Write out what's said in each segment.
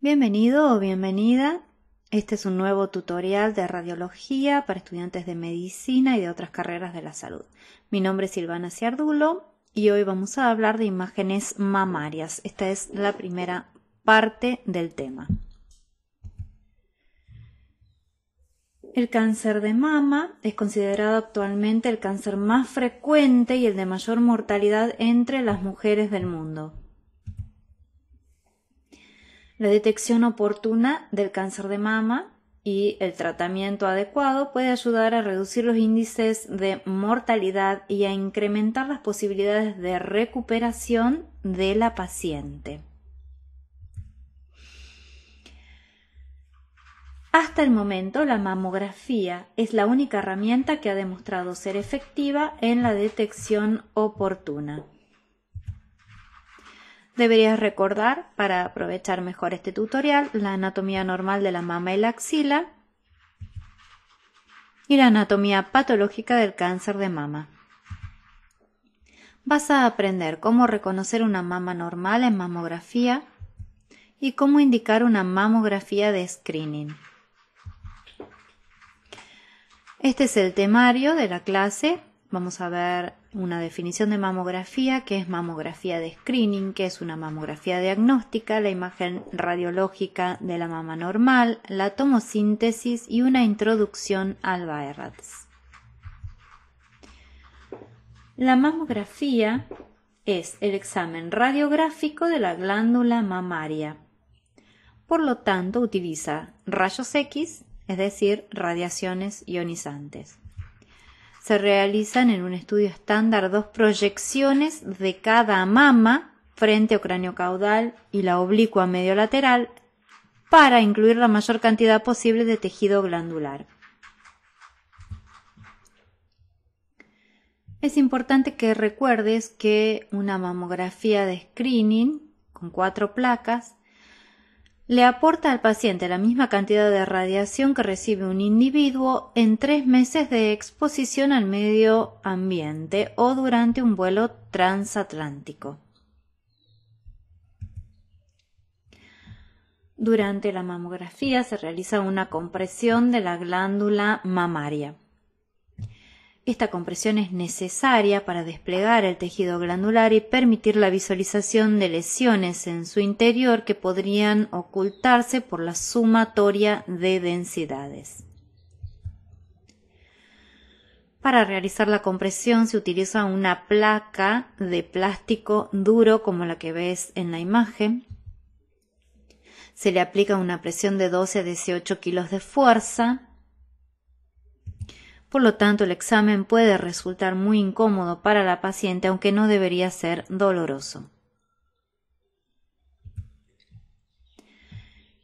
Bienvenido o bienvenida. Este es un nuevo tutorial de radiología para estudiantes de medicina y de otras carreras de la salud. Mi nombre es Silvana Ciardulo y hoy vamos a hablar de imágenes mamarias. Esta es la primera parte del tema. El cáncer de mama es considerado actualmente el cáncer más frecuente y el de mayor mortalidad entre las mujeres del mundo. La detección oportuna del cáncer de mama y el tratamiento adecuado puede ayudar a reducir los índices de mortalidad y a incrementar las posibilidades de recuperación de la paciente. Hasta el momento, la mamografía es la única herramienta que ha demostrado ser efectiva en la detección oportuna. Deberías recordar, para aprovechar mejor este tutorial, la anatomía normal de la mama y la axila y la anatomía patológica del cáncer de mama. Vas a aprender cómo reconocer una mama normal en mamografía y cómo indicar una mamografía de screening. Este es el temario de la clase Vamos a ver una definición de mamografía, que es mamografía de screening, que es una mamografía diagnóstica, la imagen radiológica de la mama normal, la tomosíntesis y una introducción al Bayeratz. La mamografía es el examen radiográfico de la glándula mamaria. Por lo tanto, utiliza rayos X, es decir, radiaciones ionizantes se realizan en un estudio estándar dos proyecciones de cada mama, frente o cráneo caudal y la oblicua medio lateral, para incluir la mayor cantidad posible de tejido glandular. Es importante que recuerdes que una mamografía de screening con cuatro placas le aporta al paciente la misma cantidad de radiación que recibe un individuo en tres meses de exposición al medio ambiente o durante un vuelo transatlántico. Durante la mamografía se realiza una compresión de la glándula mamaria. Esta compresión es necesaria para desplegar el tejido glandular y permitir la visualización de lesiones en su interior que podrían ocultarse por la sumatoria de densidades. Para realizar la compresión se utiliza una placa de plástico duro como la que ves en la imagen. Se le aplica una presión de 12 a 18 kilos de fuerza por lo tanto, el examen puede resultar muy incómodo para la paciente, aunque no debería ser doloroso.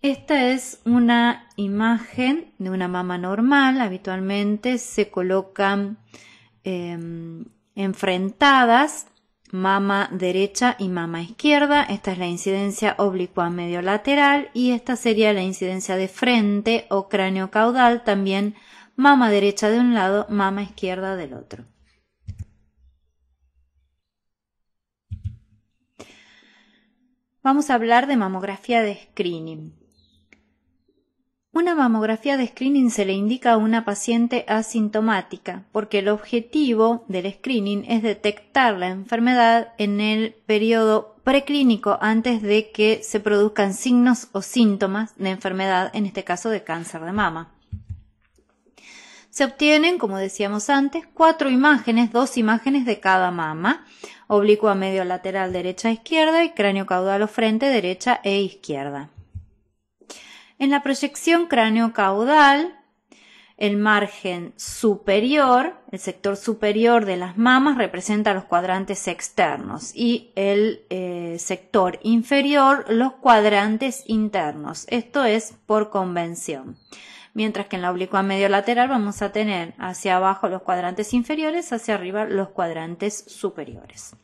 Esta es una imagen de una mama normal. Habitualmente se colocan em, enfrentadas mama derecha y mama izquierda. Esta es la incidencia oblicua medio lateral y esta sería la incidencia de frente o cráneo caudal, también mama derecha de un lado, mama izquierda del otro. Vamos a hablar de mamografía de screening. Una mamografía de screening se le indica a una paciente asintomática porque el objetivo del screening es detectar la enfermedad en el periodo preclínico antes de que se produzcan signos o síntomas de enfermedad, en este caso de cáncer de mama se obtienen, como decíamos antes, cuatro imágenes, dos imágenes de cada mama, oblicua medio lateral derecha e izquierda y cráneo caudal o frente derecha e izquierda. En la proyección cráneo caudal, el margen superior, el sector superior de las mamas representa los cuadrantes externos y el eh, sector inferior los cuadrantes internos. Esto es por convención mientras que en la oblicua medio lateral vamos a tener hacia abajo los cuadrantes inferiores, hacia arriba los cuadrantes superiores.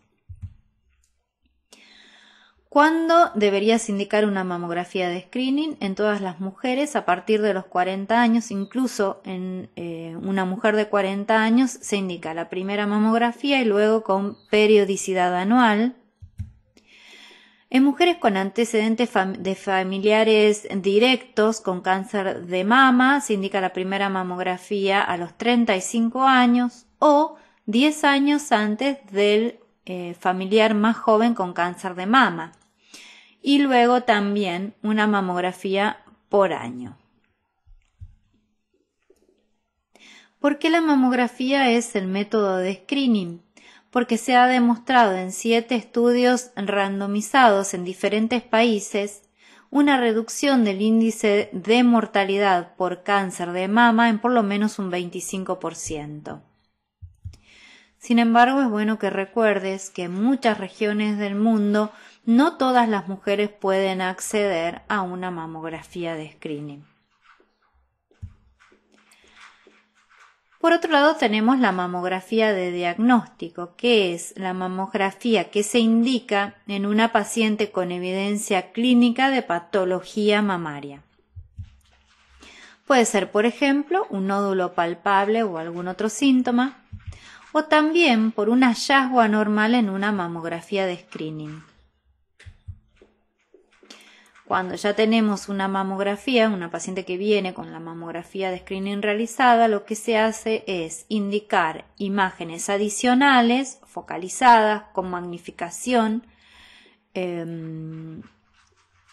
¿Cuándo deberías indicar una mamografía de screening? En todas las mujeres a partir de los 40 años, incluso en eh, una mujer de 40 años, se indica la primera mamografía y luego con periodicidad anual. En mujeres con antecedentes de familiares directos con cáncer de mama, se indica la primera mamografía a los 35 años o 10 años antes del eh, familiar más joven con cáncer de mama. Y luego también una mamografía por año. ¿Por qué la mamografía es el método de screening? porque se ha demostrado en siete estudios randomizados en diferentes países una reducción del índice de mortalidad por cáncer de mama en por lo menos un 25%. Sin embargo, es bueno que recuerdes que en muchas regiones del mundo no todas las mujeres pueden acceder a una mamografía de screening. Por otro lado tenemos la mamografía de diagnóstico, que es la mamografía que se indica en una paciente con evidencia clínica de patología mamaria. Puede ser, por ejemplo, un nódulo palpable o algún otro síntoma, o también por un hallazgo anormal en una mamografía de screening. Cuando ya tenemos una mamografía, una paciente que viene con la mamografía de screening realizada, lo que se hace es indicar imágenes adicionales, focalizadas, con magnificación em,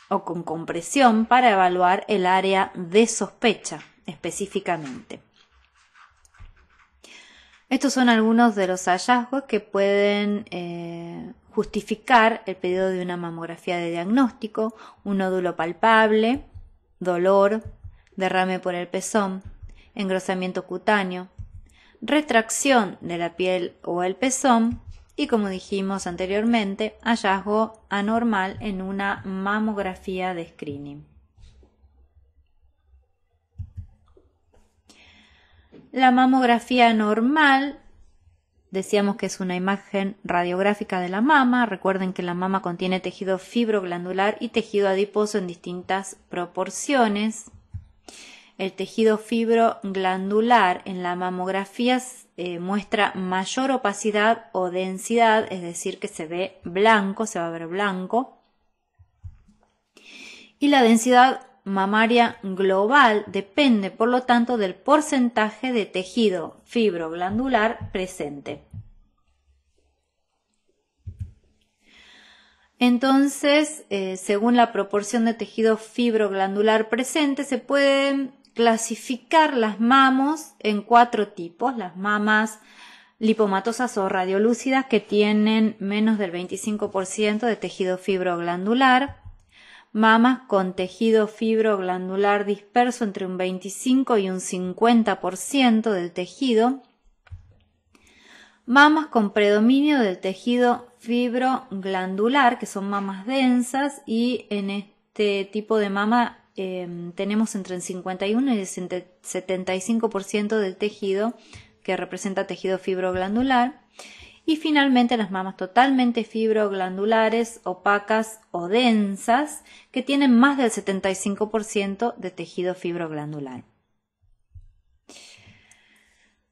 o con compresión para evaluar el área de sospecha específicamente. Estos son algunos de los hallazgos que pueden eh, justificar el pedido de una mamografía de diagnóstico, un nódulo palpable, dolor, derrame por el pezón, engrosamiento cutáneo, retracción de la piel o el pezón y, como dijimos anteriormente, hallazgo anormal en una mamografía de screening. La mamografía normal Decíamos que es una imagen radiográfica de la mama. Recuerden que la mama contiene tejido fibroglandular y tejido adiposo en distintas proporciones. El tejido fibroglandular en la mamografía eh, muestra mayor opacidad o densidad, es decir, que se ve blanco, se va a ver blanco. Y la densidad mamaria global depende, por lo tanto, del porcentaje de tejido fibroglandular presente. Entonces, eh, según la proporción de tejido fibroglandular presente, se pueden clasificar las mamos en cuatro tipos, las mamas lipomatosas o radiolúcidas que tienen menos del 25% de tejido fibroglandular, mamas con tejido fibroglandular disperso entre un 25 y un 50% del tejido, mamas con predominio del tejido fibroglandular, que son mamas densas, y en este tipo de mama em, tenemos entre el 51 y el 75% del tejido que representa tejido fibroglandular y finalmente las mamas totalmente fibroglandulares, opacas o densas que tienen más del 75% de tejido fibroglandular.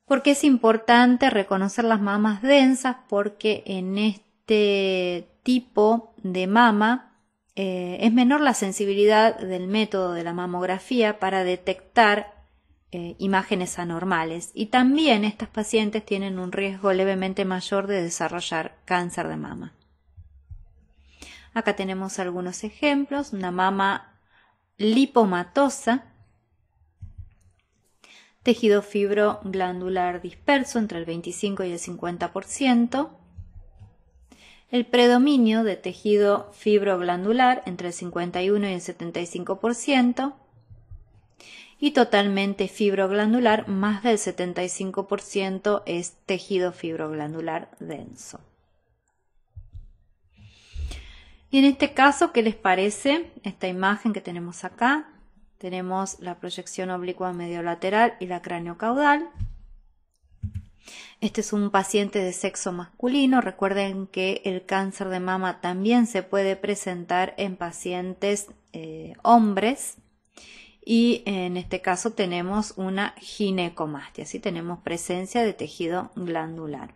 ¿Por qué es importante reconocer las mamas densas? Porque en este tipo de mama eh, es menor la sensibilidad del método de la mamografía para detectar eh, imágenes anormales y también estas pacientes tienen un riesgo levemente mayor de desarrollar cáncer de mama. Acá tenemos algunos ejemplos, una mama lipomatosa, tejido fibroglandular disperso entre el 25 y el 50%, el predominio de tejido fibroglandular entre el 51 y el 75%, y totalmente fibroglandular, más del 75% es tejido fibroglandular denso. Y en este caso, ¿qué les parece esta imagen que tenemos acá? Tenemos la proyección oblicua mediolateral y la cráneo caudal. Este es un paciente de sexo masculino. Recuerden que el cáncer de mama también se puede presentar en pacientes eh, hombres y en este caso tenemos una ginecomastia, así tenemos presencia de tejido glandular.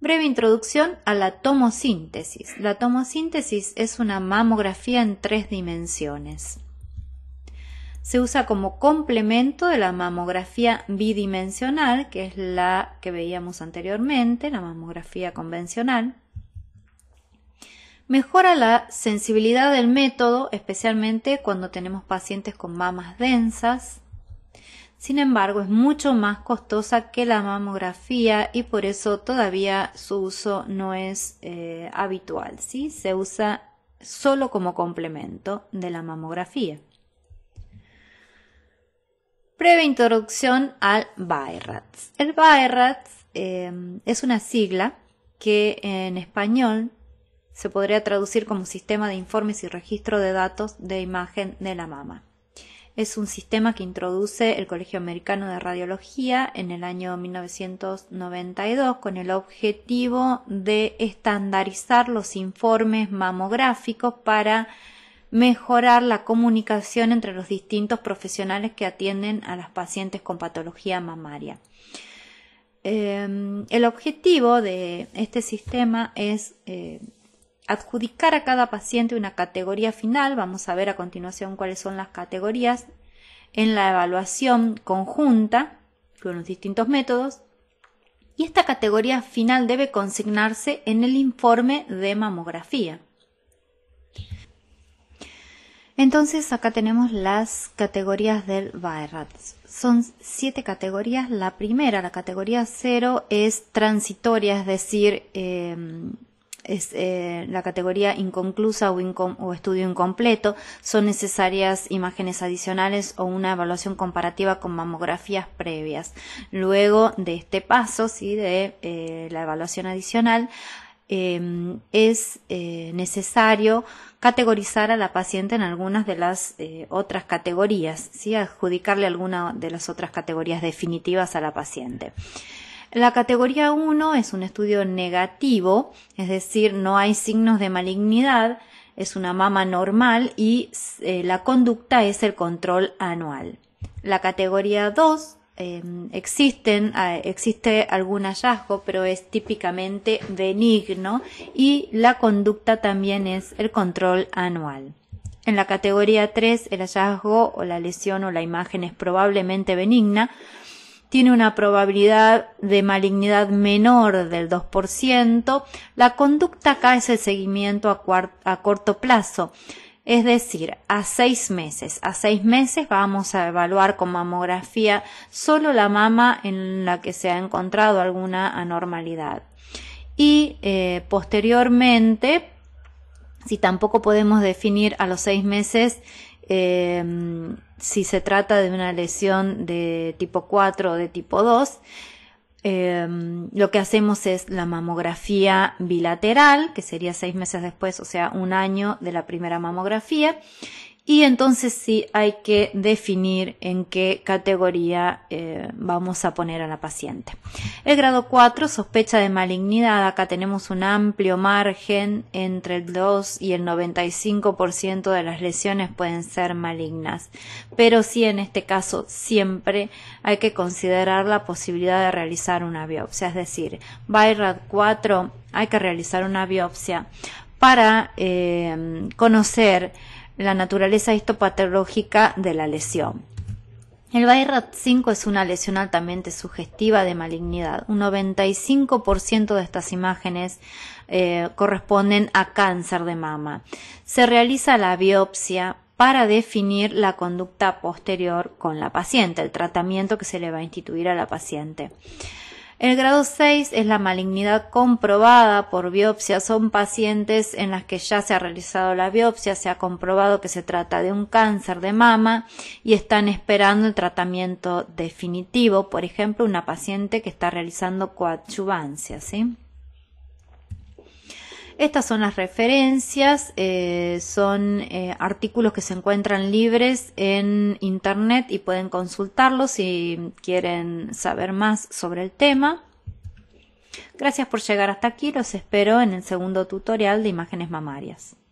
Breve introducción a la tomosíntesis. La tomosíntesis es una mamografía en tres dimensiones. Se usa como complemento de la mamografía bidimensional, que es la que veíamos anteriormente, la mamografía convencional Mejora la sensibilidad del método, especialmente cuando tenemos pacientes con mamas densas. Sin embargo, es mucho más costosa que la mamografía y por eso todavía su uso no es eh, habitual. ¿sí? Se usa solo como complemento de la mamografía. breve introducción al BIRATS. El BIRATS eh, es una sigla que en español se podría traducir como sistema de informes y registro de datos de imagen de la mama. Es un sistema que introduce el Colegio Americano de Radiología en el año 1992 con el objetivo de estandarizar los informes mamográficos para mejorar la comunicación entre los distintos profesionales que atienden a las pacientes con patología mamaria. Eh, el objetivo de este sistema es eh, adjudicar a cada paciente una categoría final, vamos a ver a continuación cuáles son las categorías, en la evaluación conjunta con los distintos métodos, y esta categoría final debe consignarse en el informe de mamografía. Entonces acá tenemos las categorías del BAERATS. Son siete categorías. La primera, la categoría cero, es transitoria, es decir, eh, eh, la categoría inconclusa o, estudio incompleto, son necesarias imágenes adicionales o una evaluación comparativa con mamografías previas. Luego de este paso, de eh, la evaluación adicional, eh, es necesario categorizar a la paciente en algunas de las otras categorías, ¿sí? adjudicarle alguna de las otras categorías definitivas a la paciente. La categoría 1 es un estudio negativo, es decir, no hay signos de malignidad, es una mama normal y eh, la conducta es el control anual. La categoría 2 em, existen, ah, existe algún hallazgo, pero es típicamente benigno y la conducta también es el control anual. En la categoría 3 el hallazgo o la lesión o la imagen es probablemente benigna, tiene una probabilidad de malignidad menor del 2%. La conducta acá es el seguimiento a, corto plazo. Es decir, a seis meses. A seis meses vamos a evaluar con mamografía solo la mama en la que se ha encontrado alguna anormalidad. Y eh, posteriormente, si tampoco podemos definir a los seis meses eh, si se trata de una lesión de tipo 4 o de tipo 2, em, lo que hacemos es la mamografía bilateral, que sería seis meses después, o sea, un año de la primera mamografía, y entonces sí hay que definir en qué categoría eh, vamos a poner a la paciente. El grado 4, sospecha de malignidad. Acá tenemos un amplio margen entre el 2 y el 95% de las lesiones pueden ser malignas. Pero sí en este caso siempre hay que considerar la posibilidad de realizar una biopsia. Es decir, BIRAD 4 hay que realizar una biopsia para eh, conocer la naturaleza histopatológica de la lesión. El BIRAT 5 es una lesión altamente sugestiva de malignidad. Un 95% de estas imágenes eh, corresponden a cáncer de mama. Se realiza la biopsia para definir la conducta posterior con la paciente, el tratamiento que se le va a instituir a la paciente. El grado 6 es la malignidad comprobada por biopsia. Son pacientes en las que ya se ha realizado la biopsia, se ha comprobado que se trata de un cáncer de mama y están esperando el tratamiento definitivo. Por ejemplo, una paciente que está realizando coadyuvancia, ¿sí? Estas son las referencias, eh, son eh, artículos que se encuentran libres en Internet y pueden consultarlos si quieren saber más sobre el tema. Gracias por llegar hasta aquí, los espero en el segundo tutorial de imágenes mamarias.